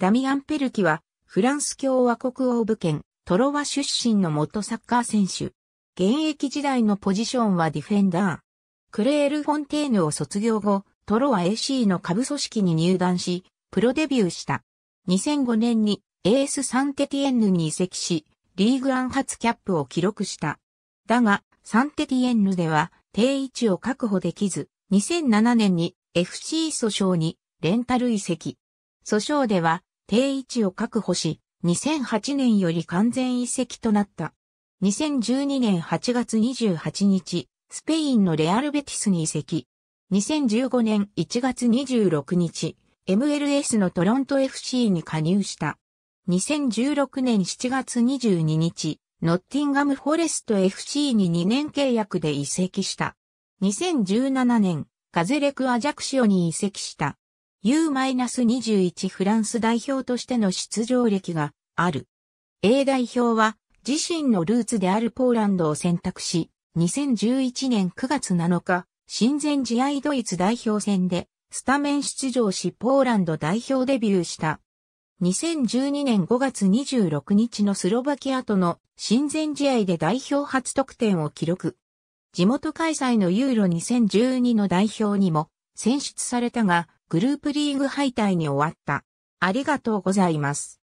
ダミアン・ペルキは、フランス共和国王部県、トロワ出身の元サッカー選手。現役時代のポジションはディフェンダー。クレール・フォンテーヌを卒業後、トロワ AC の下部組織に入団し、プロデビューした。2005年にエース・サンテティエンヌに移籍し、リーグアン初キャップを記録した。だが、サンテティエンヌでは定位置を確保できず、2007年に FC 訴訟にレンタル移籍。訴訟では定位置を確保し、2008年より完全移籍となった。2012年8月28日、スペインのレアルベティスに移籍。2015年1月26日、MLS のトロント FC に加入した。2016年7月22日、ノッティンガムフォレスト FC に2年契約で移籍した。2017年、カゼレク・アジャクシオに移籍した。U-21 フランス代表としての出場歴がある。A 代表は自身のルーツであるポーランドを選択し、2011年9月7日、親善試合ドイツ代表戦でスタメン出場しポーランド代表デビューした。2012年5月26日のスロバキアとの親善試合で代表初得点を記録。地元開催のユーロ2012の代表にも選出されたが、グループリーグ敗退に終わった。ありがとうございます。